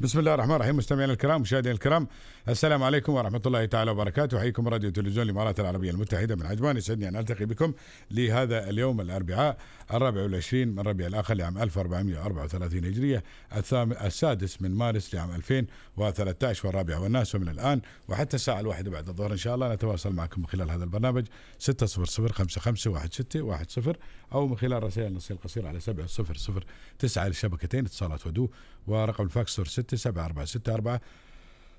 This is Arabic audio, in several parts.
بسم الله الرحمن الرحيم مستمعينا الكرام مشاهدينا الكرام السلام عليكم ورحمه الله تعالى وبركاته احييكم راديو تلفزيون الامارات العربيه المتحده من عجمان يسعدني ان التقي بكم لهذا اليوم الاربعاء الرابع والعشرين من ربيع الاخر لعام 1434 هجريه السادس من مارس لعام 2013 والرابع والناس من الان وحتى الساعه الواحده بعد الظهر ان شاء الله نتواصل معكم من خلال هذا البرنامج 600551610 او من خلال رسائل النصيه القصيره على 7009 لشبكتين اتصالات ودو ورقم الفاكس 06 ستة سبعة أربعة ستة أربعة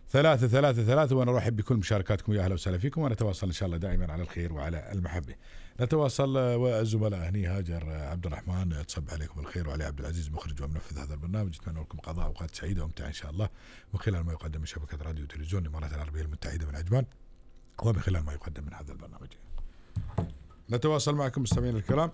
ثلاثة ثلاثة ثلاثة وأنا أرحب بكل مشاركاتكم يا أهلا وسهلا فيكم ونتواصل إن شاء الله دائما على الخير وعلى المحبة نتواصل والزملاء هني هاجر عبد الرحمن تصب عليكم الخير وعلي عبد العزيز مخرج ومنفذ هذا البرنامج أتمنى لكم قضاء أوقات سعيدة وممتعة إن شاء الله من خلال ما يقدم من شبكة راديو وتلفزيون الإمارات العربية المتحدة من عجمان ومن خلال ما يقدم من هذا البرنامج نتواصل معكم مستمعينا الكرام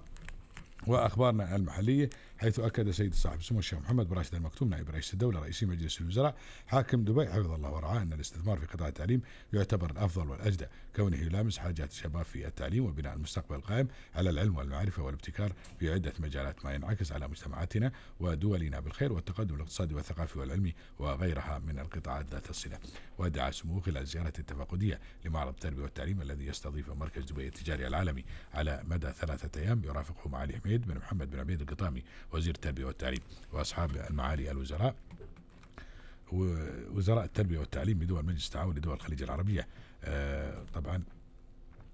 واخبارنا المحليه حيث اكد سيد صاحب سمو الشيخ محمد بن راشد المكتوم نائب رئيس الدوله رئيس مجلس الوزراء حاكم دبي حفظه الله ورعاه ان الاستثمار في قطاع التعليم يعتبر الافضل والاجدى كونه يلامس حاجات الشباب في التعليم وبناء المستقبل القائم على العلم والمعرفه والابتكار في عده مجالات ما ينعكس على مجتمعاتنا ودولنا بالخير والتقدم الاقتصادي والثقافي والعلمي وغيرها من القطاعات ذات الصله ودعا سموه خلال زيارته التفقديه لمعرض التربيه والتعليم الذي يستضيفه مركز دبي التجاري العالمي على مدى ثلاثه ايام يرافقه معالي العبيد بن محمد بن عبيد القطامي وزير التربية والتعليم وأصحاب المعالي الوزراء وزراء التربية والتعليم بدول مجلس التعاون لدول الخليج العربية آه، طبعا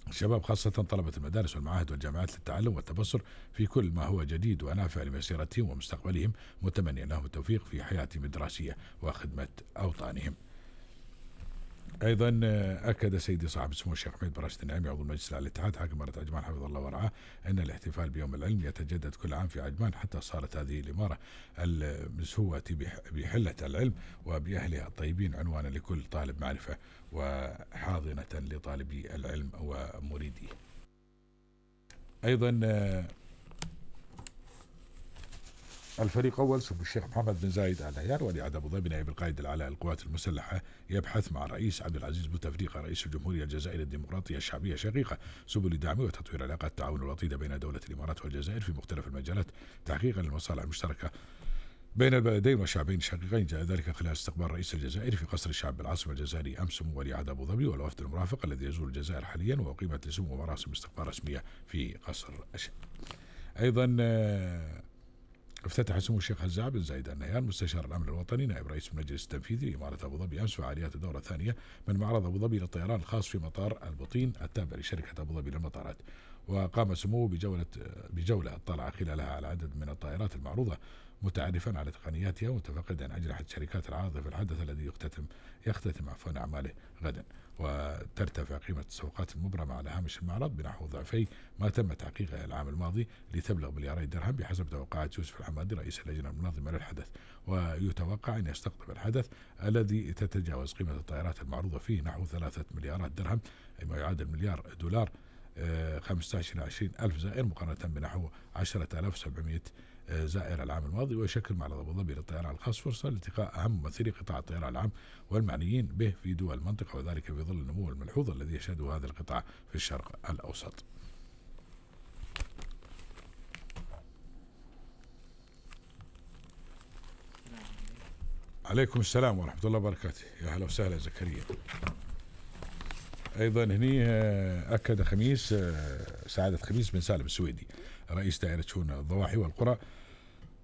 الشباب خاصة طلبة المدارس والمعاهد والجامعات للتعلم والتبصر في كل ما هو جديد ونافع لمسيرتهم ومستقبلهم متمنيا لهم التوفيق في حياتهم الدراسية وخدمة أوطانهم ايضا آه، اكد سيدي صاحب السمو الشيخ حميد بن راشد النعيمي عضو المجلس الاعلى الاتحاد حاكم مرة عجمان حفظه الله ورعاه ان الاحتفال بيوم العلم يتجدد كل عام في عجمان حتى صارت هذه الاماره المزهوه بحله العلم وباهلها الطيبين عنوانا لكل طالب معرفه وحاضنه لطالبي العلم ومريديه. ايضا آه، الفريق أول سمو الشيخ محمد بن زايد آل نهيان ولي عهد أبو ظبي نائب القائد الأعلى للقوات المسلحة يبحث مع الرئيس عبد العزيز بوتفليقة رئيس الجمهورية الجزائرية الديمقراطية الشعبية الشقيقة سبل دعم وتطوير علاقات التعاون الوطيدة بين دولة الإمارات والجزائر في مختلف المجالات تحقيقا للمصالح المشتركة بين البلدين والشعبين الشقيقين جاء ذلك خلال استقبال رئيس الجزائر في قصر الشعب بالعاصمه الجزائريه امس سمو ولي عهد ابو ظبي والوفد المرافق الذي يزور الجزائر حاليا واقيمت لسمو مراسم استقبال رسميه في قصر الشعب. ايضا آه، افتتح سمو الشيخ هزاع بن زايد النهيان مستشار الامن الوطني نائب رئيس المجلس التنفيذي لاماره ابو ظبي امس فعاليات الدوره الثانيه من معرض ابو ظبي للطيران الخاص في مطار البطين التابع لشركه ابو ظبي للمطارات وقام سموه بجوله بجوله اطلع خلالها على عدد من الطائرات المعروضه متعرفا على تقنياتها متفقدا أجنحة شركات العارضة في الحدث الذي يختتم يختتم عفوا أعماله غدا وترتفع قيمة السوقات المبرمة على هامش المعرض بنحو ضعفي ما تم تحقيقه العام الماضي لتبلغ ملياري درهم بحسب توقعات يوسف الحمادي رئيس اللجنة المنظمة للحدث ويتوقع أن يستقطب الحدث الذي تتجاوز قيمة الطائرات المعروضة فيه نحو ثلاثة مليارات درهم أي ما يعادل مليار دولار 15 آه، إلى 20 ألف زائر مقارنة بنحو 10700 زائر العام الماضي ويشكل مع الأبو ظبي للطيران الخاص فرصة لالتقاء أهم ممثلي قطاع الطيران العام والمعنيين به في دول المنطقة وذلك في ظل النمو الملحوظ الذي يشهده هذا القطاع في الشرق الأوسط عليكم السلام ورحمة الله وبركاته يا أهلا وسهلا زكريا أيضا هني آه، أكد خميس آه، سعادة خميس بن سالم السويدي رئيس دائرة شؤون الضواحي والقرى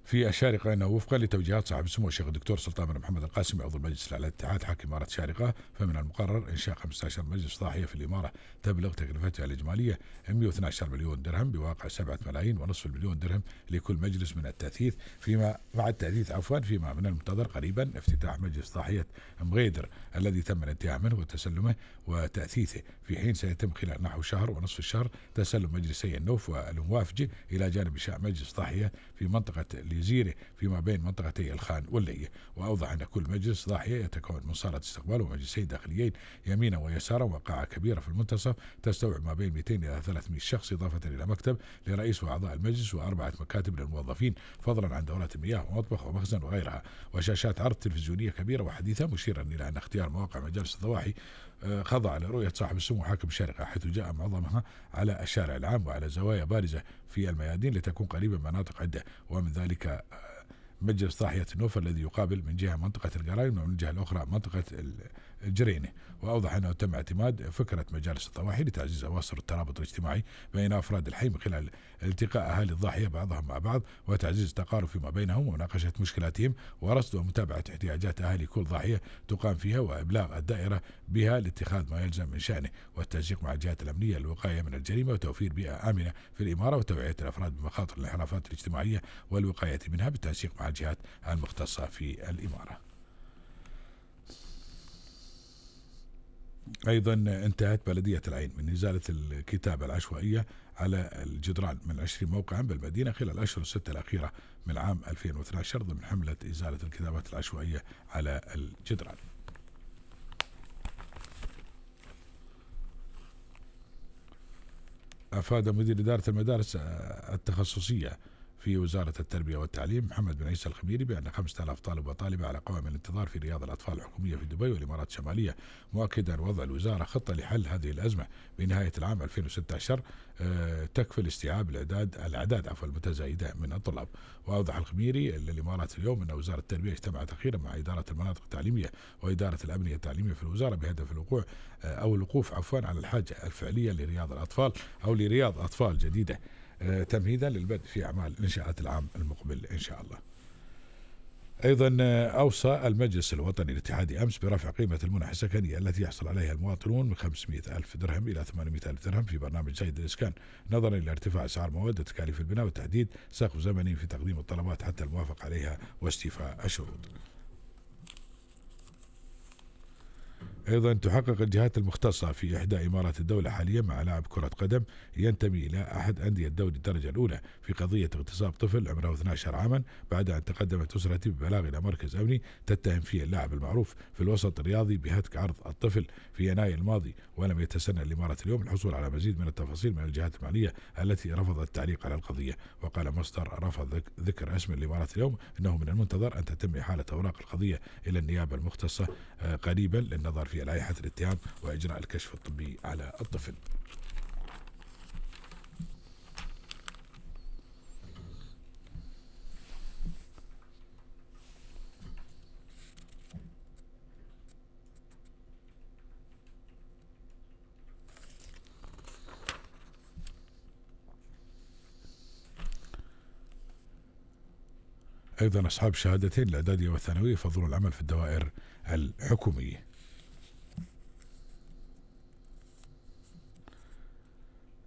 في الشارقة أنه وفقا لتوجيهات صاحب السمو الشيخ الدكتور سلطان بن محمد القاسمي عضو مجلس الأعلى الاتحاد حاكم إمارة الشارقة فمن المقرر إنشاء 15 مجلس ضاحية في الإمارة تبلغ تكلفتها الإجمالية 112 مليون درهم بواقع 7 ملايين ونصف المليون درهم لكل مجلس من التأثيث فيما مع التأثيث عفوا فيما من المنتظر قريبا افتتاح مجلس ضاحية مغيدر الذي تم الانتهاء منه وتسلمه وتأثيثه في حين سيتم خلال نحو شهر ونصف الشهر تسلم مجلسي النوف والموافجة إلى جانب إنشاء مجلس ضاحية في منطقة الجزيره فيما بين منطقتي الخان واللية وأوضح أن كل مجلس ضاحية يتكون من صالة استقبال ومجلسين داخليين يمينا ويسارا وقاعة كبيرة في المنتصف تستوعب ما بين 200 إلى 300 شخص إضافة إلى مكتب لرئيس وأعضاء المجلس وأربعة مكاتب للموظفين فضلا عن دورات المياه ومطبخ ومخزن وغيرها وشاشات عرض تلفزيونية كبيرة وحديثة مشيرا إلى أن اختيار مواقع مجالس الضواحي آه، خضع لرؤية صاحب السمو حاكم الشارقة حيث جاء معظمها على الشارع العام وعلى زوايا بارزة في الميادين لتكون قريبة من مناطق عدة ومن ذلك هناك مجلس ضاحية النوفل الذي يقابل من جهة منطقة القراين ومن جهة الأخرى منطقة جرينه واوضح انه تم اعتماد فكره مجالس الضواحي لتعزيز اواصر الترابط الاجتماعي بين افراد الحي من خلال التقاء اهالي الضاحيه بعضهم مع بعض وتعزيز التقارب فيما بينهم ومناقشه مشكلاتهم ورصد ومتابعه احتياجات اهالي كل ضاحيه تقام فيها وابلاغ الدائره بها لاتخاذ ما يلزم من شانه والتنسيق مع الجهات الامنيه للوقايه من الجريمه وتوفير بيئه امنه في الاماره وتوعيه الافراد بمخاطر الانحرافات الاجتماعيه والوقايه منها بالتنسيق مع الجهات المختصه في الاماره. أيضا انتهت بلدية العين من إزالة الكتابة العشوائية على الجدران من 20 موقعا بالمدينة خلال الأشهر الستة الأخيرة من عام 2012 ضمن حملة إزالة الكتابات العشوائية على الجدران أفاد مدير إدارة المدارس التخصصية في وزارة التربية والتعليم محمد بن عيسى الخميري بأن 5000 طالب وطالبة على قوائم الانتظار في رياض الأطفال الحكومية في دبي والإمارات الشمالية مؤكدا وضع الوزارة خطة لحل هذه الأزمة بنهاية العام 2016 آه، تكفل استيعاب الإعداد الأعداد عفوا المتزايدة من الطلاب وأوضح الخميري للإمارات اليوم أن وزارة التربية اجتمعت أخيرا مع إدارة المناطق التعليمية وإدارة الأمنية التعليمية في الوزارة بهدف الوقوع آه، أو الوقوف عفوا على الحاجة الفعلية لرياض الأطفال أو لرياض أطفال جديدة آه، تمهيدا للبدء في أعمال الإنشاءات العام المقبل إن شاء الله أيضا آه، أوصى المجلس الوطني الاتحادي أمس برفع قيمة المنح السكنية التي يحصل عليها المواطنون من 500 ألف درهم إلى 800 ألف درهم في برنامج زايد الإسكان نظرا إلى ارتفاع أسعار مواد وتكاليف البناء وتحديد سقف زمني في تقديم الطلبات حتى الموافق عليها واستيفاء الشروط أيضا تحقق الجهات المختصة في إحدى إمارات الدولة حاليا مع لاعب كرة قدم ينتمي إلى أحد أندية الدوري الدرجة الأولى في قضية اغتصاب طفل عمره 12 عاما بعد أن تقدمت أسرته ببلاغ إلى مركز أمني تتهم فيه اللاعب المعروف في الوسط الرياضي بهتك عرض الطفل في يناير الماضي ولم يتسنى الإمارة اليوم الحصول على مزيد من التفاصيل من الجهات المعنية التي رفضت التعليق على القضية وقال مصدر رفض ذكر اسم الإمارات اليوم أنه من المنتظر أن تتم إحالة أوراق القضية إلى النيابة المختصة آه، قريبا للنظر في لائحة الاتهام وإجراء الكشف الطبي على الطفل أيضا أصحاب شهادتين الإعدادية والثانوية يفضلون العمل في الدوائر الحكومية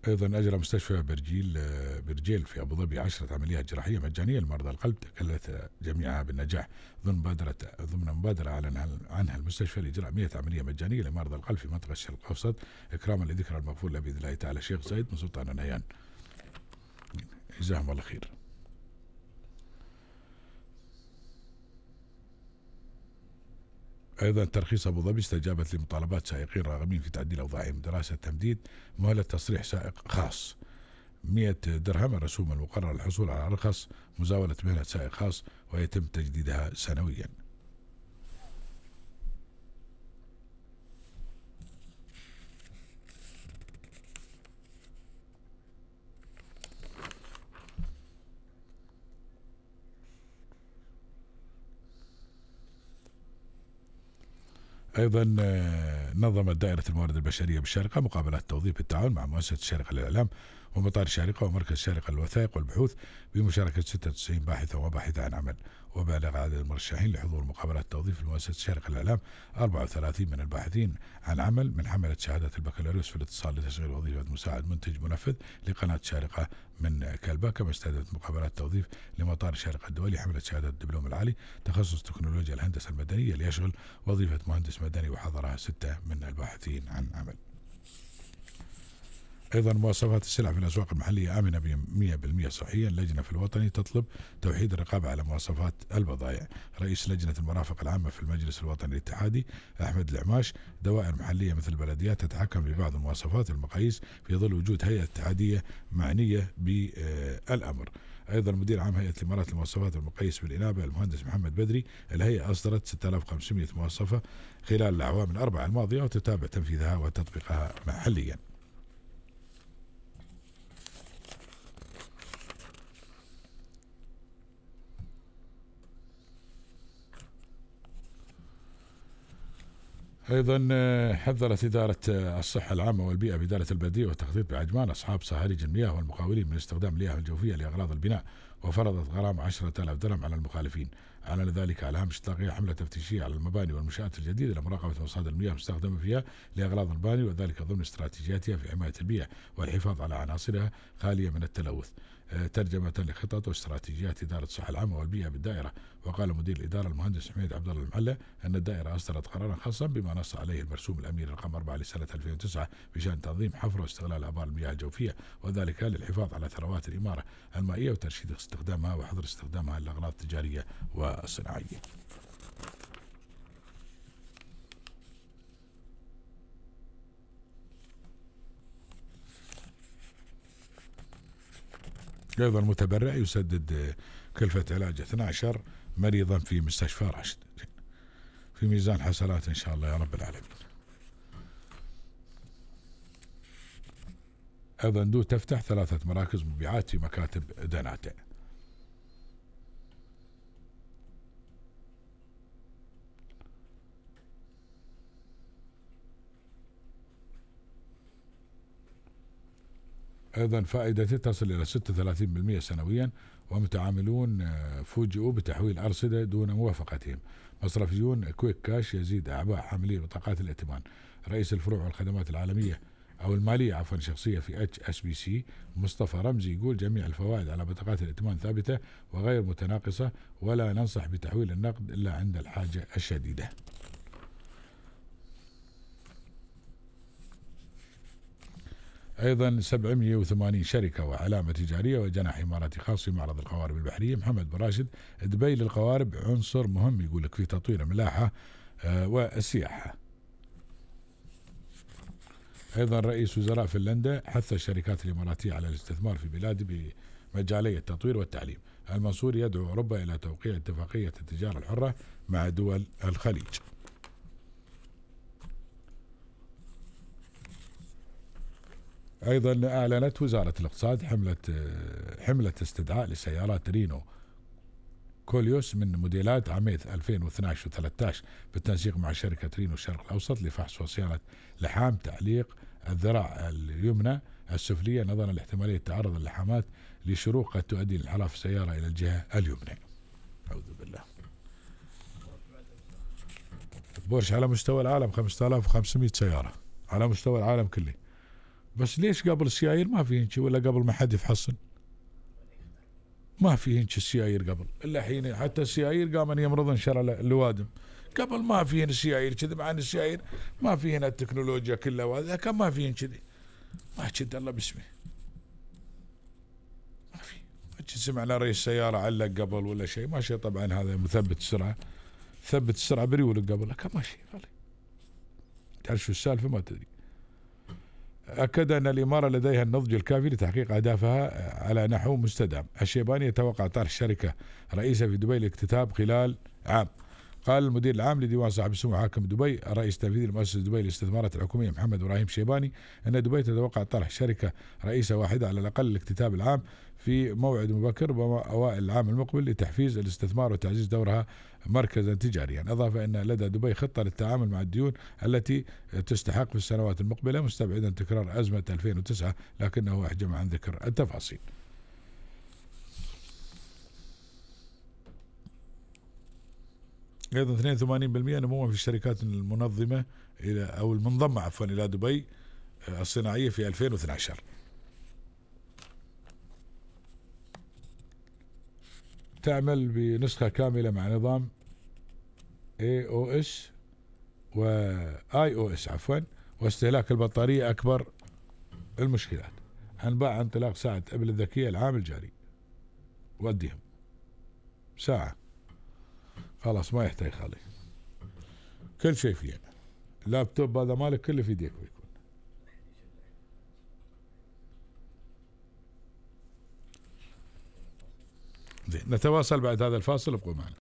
ايضا اجرى مستشفى برجيل آه، برجيل في ابو ظبي 10 عمليات جراحيه مجانيه لمرضى القلب تكللت جميعها بالنجاح ضمن مبادره ضمن مبادره اعلن عنها المستشفى لاجراء 100 عمليه مجانيه لمرضى القلب في منطقه الشرق الاوسط اكراما لذكرى المغفور باذن الله تعالى الشيخ زايد بن سلطان النهيان جزاهم الله خير أيضا ترخيص أبو ظبي استجابت لمطالبات سائقين راغبين في تعديل أوضاعهم دراسة تمديد مهلة تصريح سائق خاص 100 درهم الرسوم المقرر للحصول على ارخص مزاولة مهنة سائق خاص ويتم تجديدها سنويا ايضا آه، نظمت دائرة الموارد البشرية بالشارقة مقابلات توظيف بالتعاون مع مؤسسة الشارقة للإعلام ومطار الشارقة ومركز الشارقة للوثائق والبحوث بمشاركة 96 باحثة وباحثة عن عمل وبالغ عدد المرشحين لحضور مقابلات توظيف في مؤسسة الشارقة للإعلام 34 من الباحثين عن عمل من حملة شهادة البكالوريوس في الاتصال لتشغيل وظيفة مساعد منتج منفذ لقناة الشارقة من كلبا كما استهدفت مقابلات توظيف لمطار الشارقة الدولي حملة شهادة الدبلوم العالي تخصص تكنولوجيا الهندسة المدنية ليشغل وظيفة مهندس مدني وحضرها ستة من الباحثين عن عمل أيضا مواصفات السلع في الأسواق المحلية آمنة 100% صحيا اللجنة في الوطني تطلب توحيد الرقابة على مواصفات البضائع رئيس لجنة المرافق العامة في المجلس الوطني الاتحادي أحمد العماش دوائر محلية مثل البلديات تتحكم ببعض المواصفات والمقاييس في ظل وجود هيئة اتحادية معنية بالأمر ايضا مدير عام هيئه الامارات للمواصفات المقيس بالانابه المهندس محمد بدري الهيئه اصدرت 6500 مواصفه خلال الاعوام الاربعه الماضيه وتتابع تنفيذها وتطبيقها محليا أيضا آه، حذرت إدارة آه، الصحة العامة والبيئة بإدارة البلديه والتخطيط بعجمان أصحاب صهاريج المياه والمقاولين من استخدام المياه الجوفية لأغراض البناء وفرضت غرامة 10000 درهم على المخالفين أعلن ذلك على هامش تلقي حملة تفتيشية على المباني والمنشآت الجديدة لمراقبة مصادر المياه المستخدمة فيها لأغراض المباني وذلك ضمن استراتيجياتها في حماية البيئة والحفاظ على عناصرها خالية من التلوث آه، ترجمة لخطط واستراتيجيات إدارة الصحة العامة والبيئة بالدائرة وقال مدير الإدارة المهندس حميد عبد الله المعلى أن الدائرة أصدرت قرارا خاصا بما نص عليه المرسوم الأمير رقم 4 لسنة 2009 بشأن تنظيم حفر واستغلال آبار المياه الجوفية وذلك للحفاظ على ثروات الإمارة المائية وترشيد استخدامها وحظر استخدامها للأغراض التجارية والصناعية أيضا المتبرع يسدد كلفة علاج 12 مريضا في مستشفى راشد في ميزان حسنات إن شاء الله يا رب العالمين أيضا دو تفتح ثلاثة مراكز مبيعات في مكاتب دناتع ايضا فائدته تصل الى 36% سنويا ومتعاملون آه، فوجئوا بتحويل ارصده دون موافقتهم مصرفيون كويك كاش يزيد اعباء حاملي بطاقات الائتمان رئيس الفروع والخدمات العالميه او الماليه عفوا شخصيه في اتش اس بي سي مصطفى رمزي يقول جميع الفوائد على بطاقات الائتمان ثابته وغير متناقصه ولا ننصح بتحويل النقد الا عند الحاجه الشديده أيضا 780 شركة وعلامة تجارية وجناح إماراتي خاص في معرض القوارب البحرية محمد بن راشد دبي للقوارب عنصر مهم يقول لك في تطوير الملاحة آه، والسياحة أيضا رئيس وزراء فنلندا حث الشركات الإماراتية على الاستثمار في بلاده بمجالي التطوير والتعليم المنصور يدعو أوروبا إلى توقيع اتفاقية التجارة الحرة مع دول الخليج ايضا اعلنت وزاره الاقتصاد حمله حمله استدعاء لسيارات رينو كوليوس من موديلات عامي 2012 و13 بالتنسيق مع شركة رينو الشرق الأوسط لفحص وصيانة لحام تعليق الذراع اليمنى السفلية نظرا لاحتمالية تعرض اللحامات لشروق قد تؤدي انحراف السيارة إلى الجهة اليمنى أعوذ بالله بورش على مستوى العالم 5500 سيارة على مستوى العالم كله بس ليش قبل السيايير ما في هنشي ولا قبل ما حد يفحصن ما في هنشي السيايير قبل الا حين حتى السيايير قام يمرضن شر الوادم قبل ما في هنا سيايير كذي مع ان السيايير ما في هنا التكنولوجيا كلها وهذا كان ما في كذي ما كنت الله باسمه ما في ما سمعنا رئيس سياره علق قبل ولا شيء ما شيء طبعا هذا مثبت السرعه ثبت السرعه بريولك قبل لكن ما شيء تعرف شو السالفه ما تدري أكد أن الإمارة لديها النضج الكافي لتحقيق أهدافها على نحو مستدام الشيباني يتوقع طرح الشركة رئيسة في دبي الاكتتاب خلال عام قال المدير العام لديوان صاحب السمو حاكم دبي الرئيس التنفيذي لمؤسسه دبي للاستثمارات الحكوميه محمد ابراهيم شيباني ان دبي تتوقع طرح شركه رئيسه واحده على الاقل الاكتتاب العام في موعد مبكر اوائل العام المقبل لتحفيز الاستثمار وتعزيز دورها مركزا تجاريا اضاف ان لدى دبي خطه للتعامل مع الديون التي تستحق في السنوات المقبله مستبعدا تكرار ازمه 2009 لكنه احجم عن ذكر التفاصيل ايضا 82% نمو في الشركات المنظمه الى او المنضمه عفوا الى دبي آه، الصناعيه في 2012 تعمل بنسخة كاملة مع نظام اي او واي و اس عفوا واستهلاك البطارية أكبر المشكلات أنباء انطلاق ساعة أبل الذكية العام الجاري وديهم ساعة خلاص ما يحتاج خلي كل شيء فيه اللابتوب هذا مالك كله في يديك بيكون زين نتواصل بعد هذا الفاصل ابقوا معنا